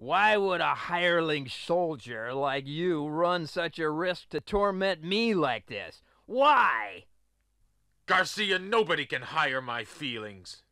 Why would a hireling soldier like you run such a risk to torment me like this? Why? Garcia, nobody can hire my feelings.